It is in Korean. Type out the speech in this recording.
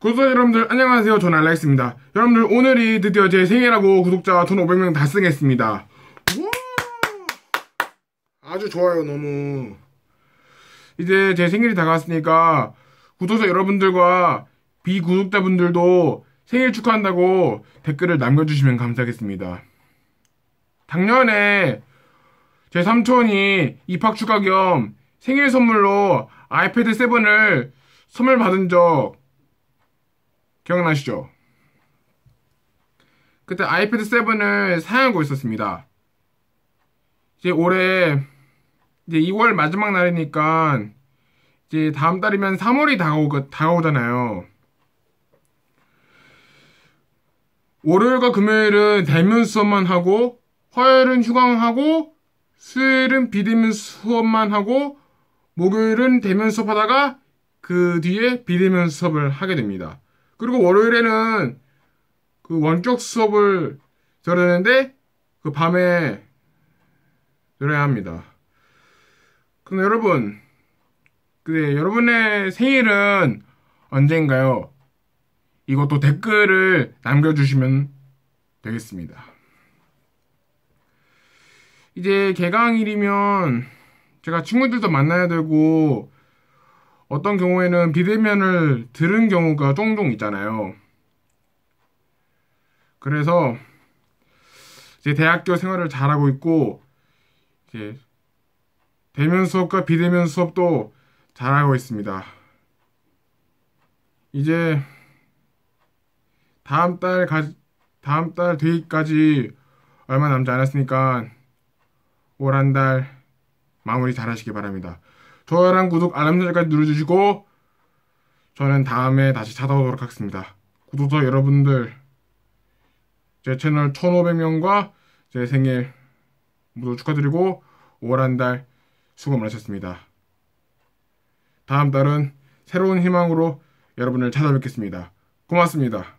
구독자 여러분들 안녕하세요 저는 알라이스입니다 여러분들 오늘이 드디어 제 생일하고 구독자 1 500명 달성했습니다 아주 좋아요 너무 이제 제 생일이 다가왔으니까 구독자 여러분들과 비구독자분들도 생일 축하한다고 댓글을 남겨주시면 감사하겠습니다 작년에 제 삼촌이 입학 축하 겸 생일 선물로 아이패드 7을 선물 받은 적 기억나시죠? 그때 아이패드 7을 사용하고 있었습니다. 이제 올해 이제 2월 마지막 날이니까 이제 다음 달이면 3월이 다가오, 다가오잖아요. 월요일과 금요일은 대면 수업만 하고 화요일은 휴강하고 수요일은 비대면 수업만 하고 목요일은 대면 수업하다가 그 뒤에 비대면 수업을 하게 됩니다. 그리고 월요일에는 그 원격 수업을 들었는데그 밤에 들어야 합니다. 그럼 여러분, 그 여러분의 생일은 언젠가요? 이것도 댓글을 남겨주시면 되겠습니다. 이제 개강일이면 제가 친구들도 만나야 되고 어떤 경우에는 비대면을 들은 경우가 종종 있잖아요. 그래서 이제 대학교 생활을 잘하고 있고 이제 대면 수업과 비대면 수업도 잘하고 있습니다. 이제 다음 달 가, 다음 달 뒤까지 얼마 남지 않았으니까 올 한 달 마무리 잘 하시기 바랍니다. 좋아요랑 구독, 알람 설정까지 눌러주시고 저는 다음에 다시 찾아오도록 하겠습니다. 구독자 여러분들 제 채널 1500명과 제 생일 모두 축하드리고 5월 한 달 수고 많으셨습니다. 다음 달은 새로운 희망으로 여러분을 찾아뵙겠습니다. 고맙습니다.